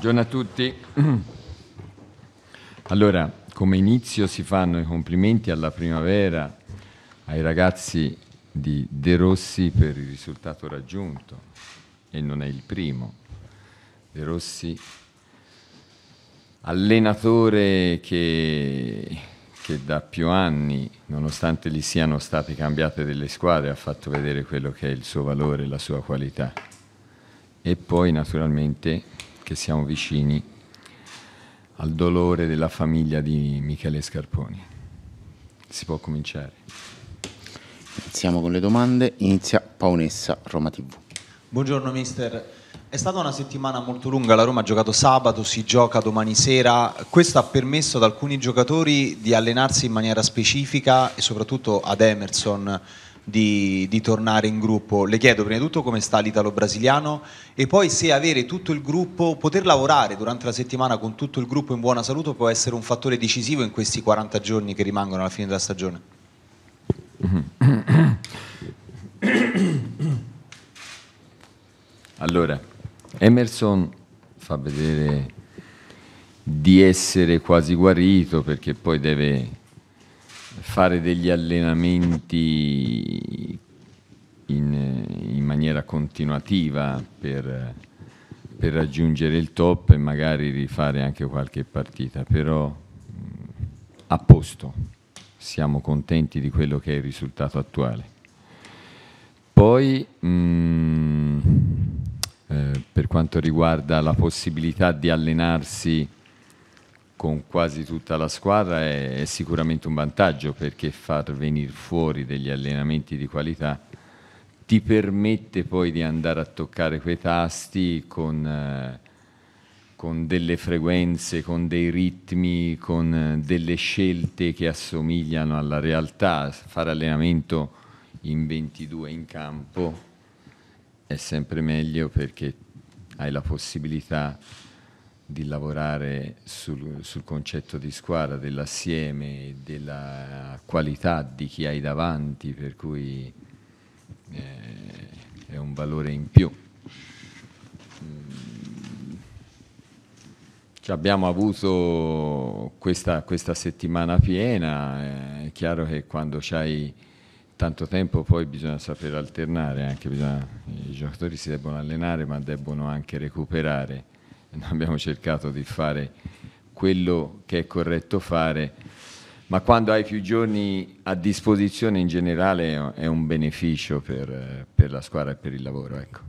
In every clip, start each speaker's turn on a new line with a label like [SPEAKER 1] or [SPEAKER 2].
[SPEAKER 1] Buongiorno a tutti. Allora, come inizio si fanno i complimenti alla primavera, ai ragazzi di De Rossi per il risultato raggiunto e non è il primo. De Rossi, allenatore che, che da più anni, nonostante gli siano state cambiate delle squadre, ha fatto vedere quello che è il suo valore, la sua qualità. E poi naturalmente perché siamo vicini al dolore della famiglia di Michele Scarponi. Si può cominciare. Iniziamo con le domande. Inizia Paonessa, Roma TV. Buongiorno mister. È stata una settimana molto lunga, la Roma ha giocato sabato, si gioca domani sera, questo ha permesso ad alcuni giocatori di allenarsi in maniera specifica e soprattutto ad Emerson di, di, tornare in gruppo. Le chiedo prima di tutto come sta l'italo-brasiliano e poi se avere tutto il gruppo, poter lavorare durante la settimana con tutto il gruppo in buona salute può essere un fattore decisivo in questi 40 giorni che rimangono alla fine della stagione. Allora, Emerson fa vedere di essere quasi guarito perché poi deve fare degli allenamenti in, in maniera continuativa per, per, raggiungere il top e magari rifare anche qualche partita, però mm, a posto, siamo contenti di quello che è il risultato attuale. Poi mh, mm, eh, per quanto riguarda la possibilità di allenarsi con quasi tutta la squadra è, è sicuramente un vantaggio perché far venire fuori degli allenamenti di qualità ti permette poi di andare a toccare quei tasti con, eh, con delle frequenze, con dei ritmi, con eh, delle scelte che assomigliano alla realtà. Fare allenamento in 22 in campo è sempre meglio perché hai la possibilità di lavorare sul, sul, concetto di squadra, dell'assieme, della qualità di chi hai davanti, per cui eh, è un valore in più. Mm. abbiamo avuto questa, questa settimana piena, eh, è chiaro che quando c'hai tanto tempo poi bisogna sapere alternare, anche bisogna, i giocatori si debbono allenare ma debbono anche recuperare abbiamo cercato di fare quello che è corretto fare, ma quando hai più giorni a disposizione in generale è un beneficio per, per la squadra e per il lavoro. Ecco.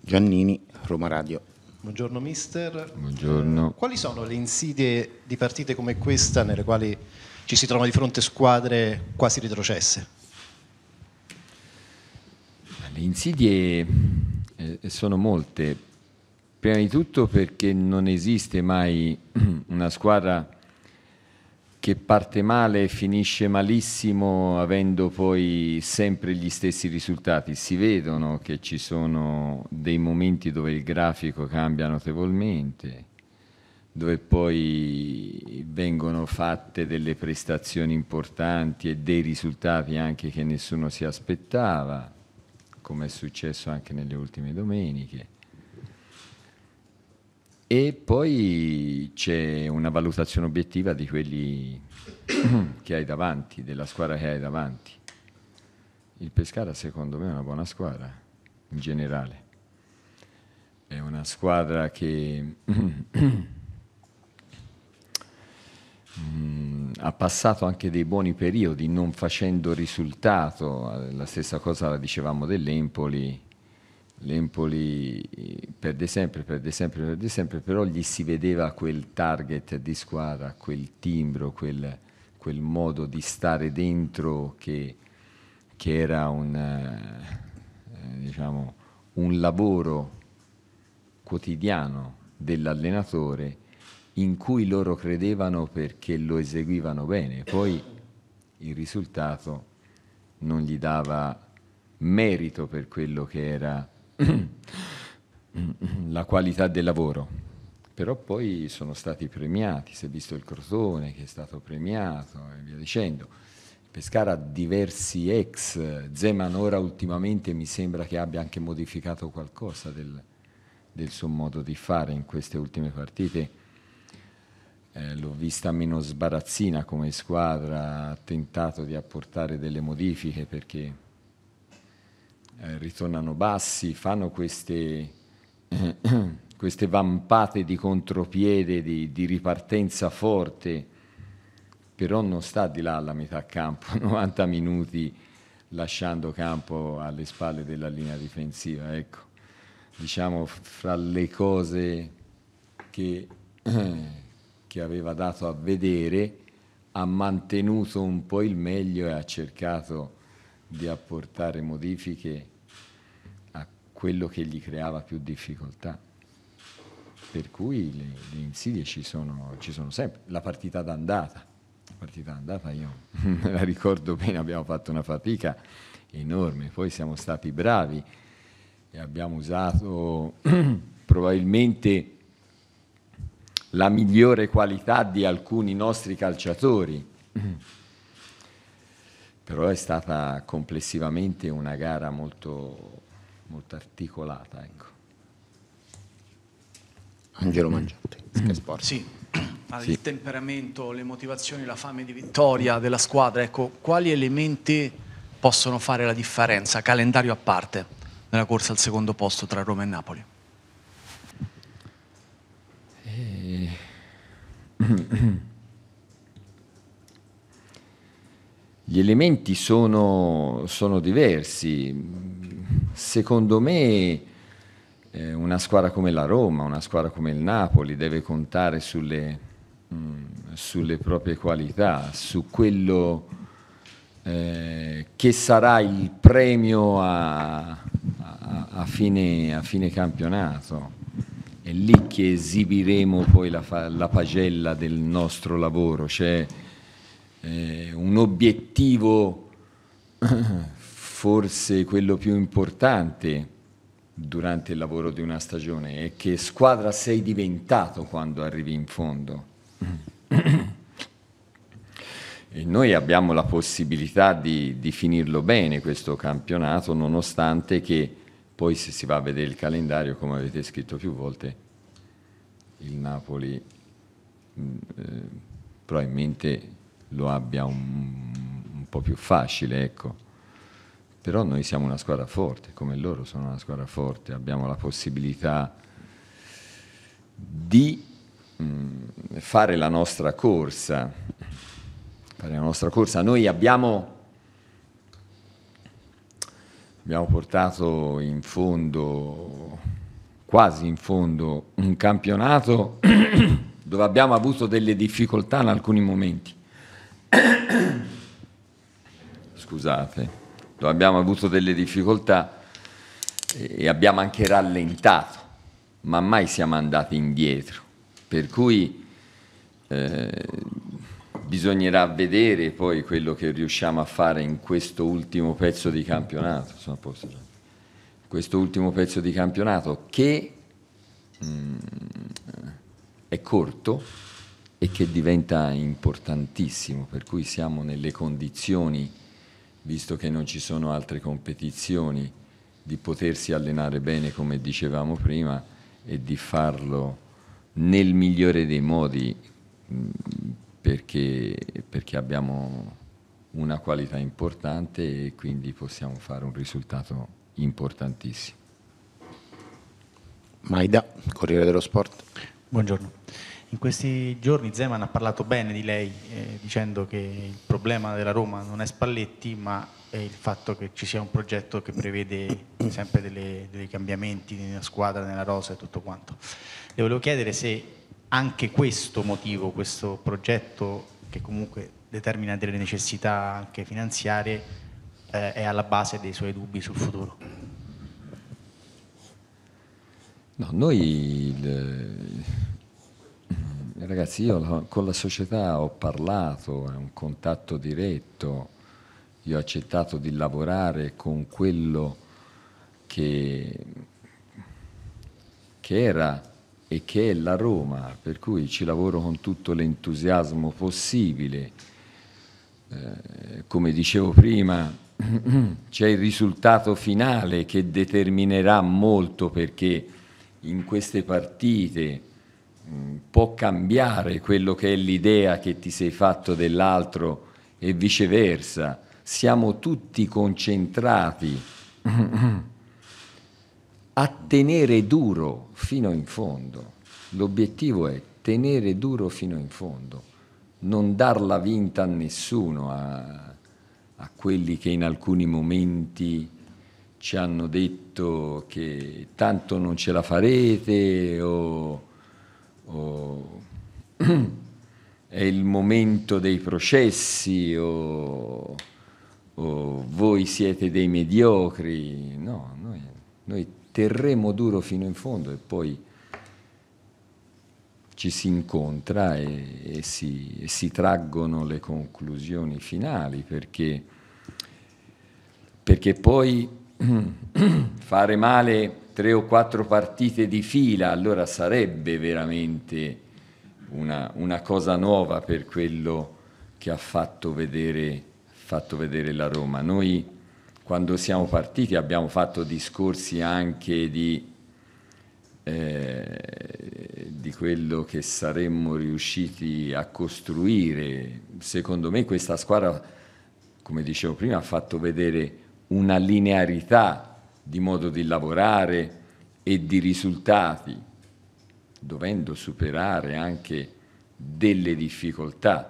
[SPEAKER 1] Giannini, Roma Radio. Buongiorno mister. Buongiorno. Eh, quali sono le insidie di partite come questa nelle quali ci si trova di fronte squadre quasi retrocesse? Le insidie eh, sono molte, Prima di tutto perché non esiste mai una squadra che parte male e finisce malissimo avendo poi sempre gli stessi risultati. Si vedono che ci sono dei momenti dove il grafico cambia notevolmente, dove poi vengono fatte delle prestazioni importanti e dei risultati anche che nessuno si aspettava, come è successo anche nelle ultime domeniche. E poi c'è una valutazione obiettiva di quelli che hai davanti, della squadra che hai davanti. Il Pescara secondo me è una buona squadra in generale. È una squadra che mm, ha passato anche dei buoni periodi non facendo risultato, la stessa cosa la dicevamo dell'Empoli L'Empoli eh, perde sempre, perde sempre, perde sempre, però gli si vedeva quel target di squadra, quel timbro, quel, quel modo di stare dentro che, che era un, eh, eh diciamo, un lavoro quotidiano dell'allenatore in cui loro credevano perché lo eseguivano bene. Poi il risultato non gli dava merito per quello che era la qualità del lavoro, però poi sono stati premiati, si è visto il Crotone che è stato premiato e via dicendo. Pescara ha diversi ex, Zeman ora ultimamente mi sembra che abbia anche modificato qualcosa del, del suo modo di fare in queste ultime partite. Eh, l'ho vista meno sbarazzina come squadra, ha tentato di apportare delle modifiche perché eh, ritornano bassi, fanno queste, queste, vampate di contropiede, di, di ripartenza forte, però non sta di là alla metà campo, 90 minuti lasciando campo alle spalle della linea difensiva. Ecco, diciamo fra le cose che, che, aveva dato a vedere, ha mantenuto un po' il meglio e ha cercato di apportare modifiche a quello che gli creava più difficoltà. Per cui le, le insidie ci sono, ci sono sempre. La partita d'andata, la partita d'andata io me la ricordo bene, abbiamo fatto una fatica enorme, poi siamo stati bravi e abbiamo usato probabilmente la migliore qualità di alcuni nostri calciatori. però è stata complessivamente una gara molto, molto articolata. Ecco. Angelo Mangiante, mm. Sky Sport. Sì, al sì. temperamento, le motivazioni, la fame di vittoria della squadra, ecco, quali elementi possono fare la differenza, calendario a parte, nella corsa al secondo posto tra Roma e Napoli? Eh... gli elementi sono, sono diversi. Secondo me eh, una squadra come la Roma, una squadra come il Napoli deve contare sulle, mh, mm, sulle proprie qualità, su quello eh, che sarà il premio a, a, a, fine, a, fine, campionato. È lì che esibiremo poi la, la pagella del nostro lavoro. Cioè, eh, un obiettivo forse quello più importante durante il lavoro di una stagione è che squadra sei diventato quando arrivi in fondo. E noi abbiamo la possibilità di, di finirlo bene questo campionato, nonostante che poi se si va a vedere il calendario, come avete scritto più volte, il Napoli mm, eh, probabilmente lo abbia un, un po' più facile, ecco. Però noi siamo una squadra forte, come loro sono una squadra forte, abbiamo la possibilità di mh, mm, fare la nostra corsa. Fare la nostra corsa. Noi abbiamo abbiamo portato in fondo, quasi in fondo, un campionato dove abbiamo avuto delle difficoltà in alcuni momenti. Scusate, abbiamo avuto delle difficoltà e abbiamo anche rallentato, ma mai siamo andati indietro. Per cui eh, bisognerà vedere poi quello che riusciamo a fare in questo ultimo pezzo di campionato. Insomma, posso... Questo ultimo pezzo di campionato che mh, mm, è corto, e che diventa importantissimo, per cui siamo nelle condizioni, visto che non ci sono altre competizioni, di potersi allenare bene come dicevamo prima e di farlo nel migliore dei modi perché, perché abbiamo una qualità importante e quindi possiamo fare un risultato importantissimo. Maida, Corriere dello Sport. Buongiorno. In questi giorni Zeman ha parlato bene di lei, eh, dicendo che il problema della Roma non è Spalletti, ma è il fatto che ci sia un progetto che prevede sempre dei cambiamenti nella squadra, nella rosa e tutto quanto. Le volevo chiedere se anche questo motivo, questo progetto che comunque determina delle necessità anche finanziarie, eh, è alla base dei suoi dubbi sul futuro. No, noi... Il eh, ragazzi, io con la società ho parlato, è un contatto diretto, io ho accettato di lavorare con quello che, che era e che è la Roma, per cui ci lavoro con tutto l'entusiasmo possibile. Eh, come dicevo prima, c'è il risultato finale che determinerà molto perché in queste partite Mm, può cambiare quello che è l'idea che ti sei fatto dell'altro e viceversa. Siamo tutti concentrati a tenere duro fino in fondo. L'obiettivo è tenere duro fino in fondo, non darla vinta a nessuno, a, a quelli che in alcuni momenti ci hanno detto che tanto non ce la farete o o è il momento dei processi o, o voi siete dei mediocri, no, noi, noi terremo duro fino in fondo e poi ci si incontra e, e, si, e, si, traggono le conclusioni finali, perché, perché poi fare male tre o quattro partite di fila, allora sarebbe veramente una, una cosa nuova per quello che ha fatto vedere, fatto vedere la Roma. Noi quando siamo partiti abbiamo fatto discorsi anche di, eh, di, quello che saremmo riusciti a costruire. Secondo me questa squadra, come dicevo prima, ha fatto vedere una linearità di modo di lavorare e di risultati, dovendo superare anche delle difficoltà.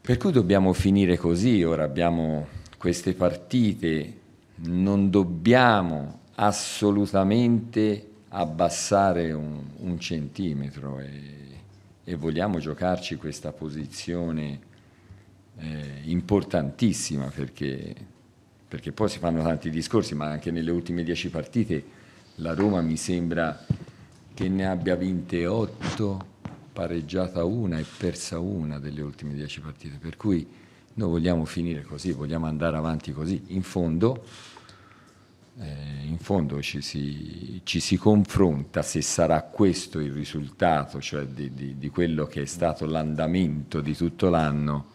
[SPEAKER 1] Per cui dobbiamo finire così, ora abbiamo queste partite, non dobbiamo assolutamente abbassare un, un centimetro e, e, vogliamo giocarci questa posizione eh, importantissima perché perché poi si fanno tanti discorsi, ma anche nelle ultime dieci partite la Roma mi sembra che ne abbia vinte otto, pareggiata una e persa una delle ultime dieci partite, per cui noi vogliamo finire così, vogliamo andare avanti così. In fondo, eh, in fondo ci, si, ci, si, confronta se sarà questo il risultato, cioè di, di, di quello che è stato l'andamento di tutto l'anno,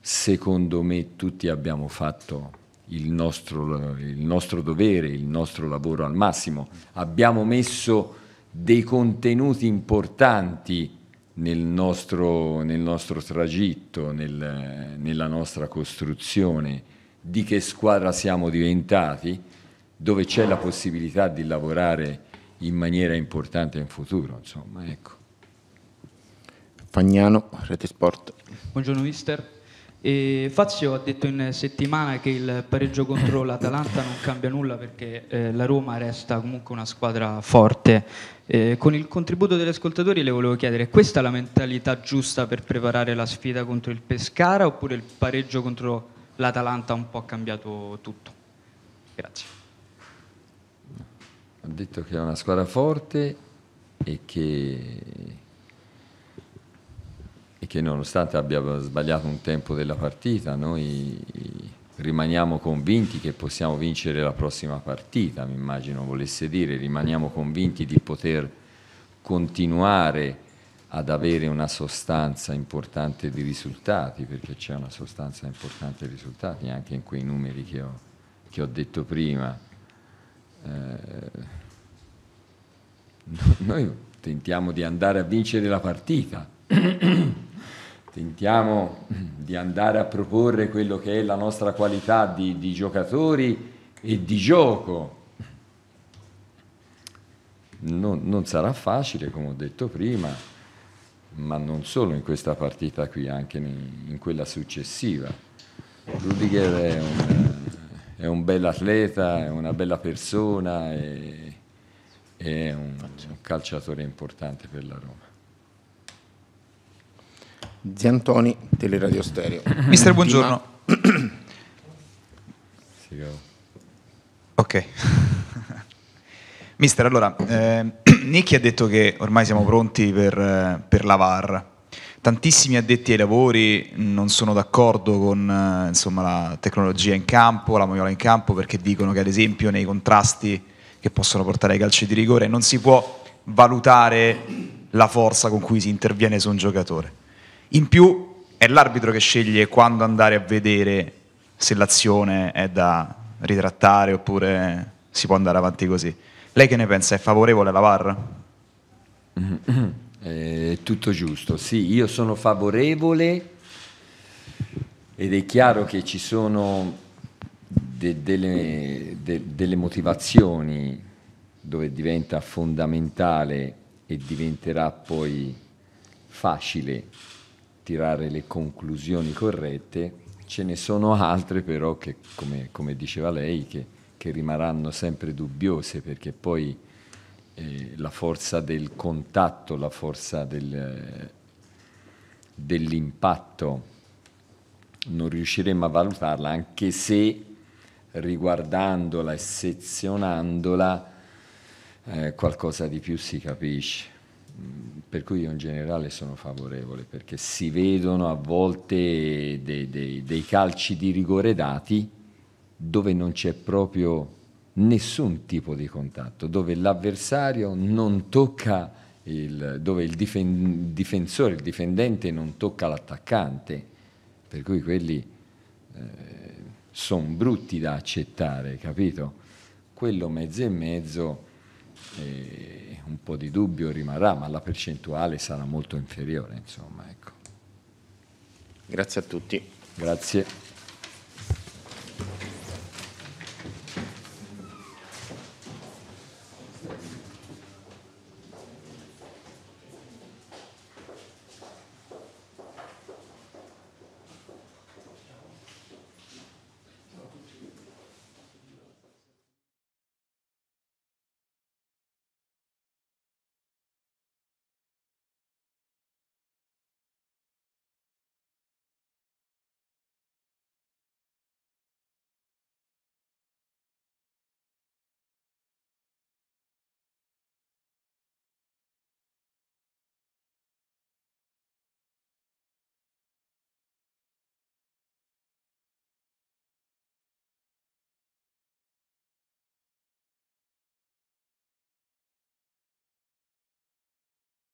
[SPEAKER 1] secondo me tutti abbiamo fatto il nostro, il nostro dovere, il nostro lavoro al massimo. Abbiamo messo dei contenuti importanti nel nostro, nel nostro tragitto, nel, nella nostra costruzione, di che squadra siamo diventati, dove c'è la possibilità di lavorare in maniera importante in futuro. Insomma, ecco. Fagnano, Rete Sport. Buongiorno mister. E Fazio ha detto in settimana che il pareggio contro l'Atalanta non cambia nulla perché eh, la Roma resta comunque una squadra forte. Eh, con il contributo degli ascoltatori le volevo chiedere, questa è la mentalità giusta per preparare la sfida contro il Pescara oppure il pareggio contro l'Atalanta ha un po' cambiato tutto? Grazie. Ha detto che è una squadra forte e che e che nonostante abbia sbagliato un tempo della partita, noi rimaniamo convinti che possiamo vincere la prossima partita, mi immagino volesse dire, rimaniamo convinti di poter continuare ad avere una sostanza importante di risultati, perché c'è una sostanza importante di risultati anche in quei numeri che ho, che ho detto prima. Eh, noi tentiamo di andare a vincere la partita tentiamo di andare a proporre quello che è la nostra qualità di, di giocatori e di gioco. Non, non, sarà facile, come ho detto prima, ma non solo in questa partita qui, anche in, in quella successiva. Rudiger è un, è un bel atleta, è una bella persona, è, è un, un calciatore importante per la Roma. Ziantoni, Teleradio Stereo. Mister, buongiorno. Oh. ok. Mister, allora, eh, Nicchi ha detto che ormai siamo pronti per, eh, per la VAR. Tantissimi addetti ai lavori non sono d'accordo con eh, insomma, la tecnologia in campo, la moviola in campo, perché dicono che ad esempio nei contrasti che possono portare ai calci di rigore non si può valutare la forza con cui si interviene su un giocatore. In più è l'arbitro che sceglie quando andare a vedere se l'azione è da ritrattare oppure si può andare avanti così. Lei che ne pensa? È favorevole alla VAR? Eh, tutto giusto, sì, io sono favorevole ed è chiaro che ci sono de delle, de delle motivazioni dove diventa fondamentale e diventerà poi facile tirare le conclusioni corrette, ce ne sono altre però che, come, come diceva lei, che, che, rimarranno sempre dubbiose perché poi eh, la forza del contatto, la forza del, eh, dell'impatto, non riusciremo a valutarla anche se riguardandola e sezionandola eh, qualcosa di più si capisce per cui io in generale sono favorevole perché si vedono a volte dei, dei, dei calci di rigore dati dove non c'è proprio nessun tipo di contatto, dove l'avversario non tocca, il, dove il difen difensore, il difendente non tocca l'attaccante, per cui quelli eh, sono brutti da accettare, capito? Quello mezzo e mezzo e un po' di dubbio rimarrà, ma la percentuale sarà molto inferiore. Insomma, ecco. Grazie a tutti. Grazie.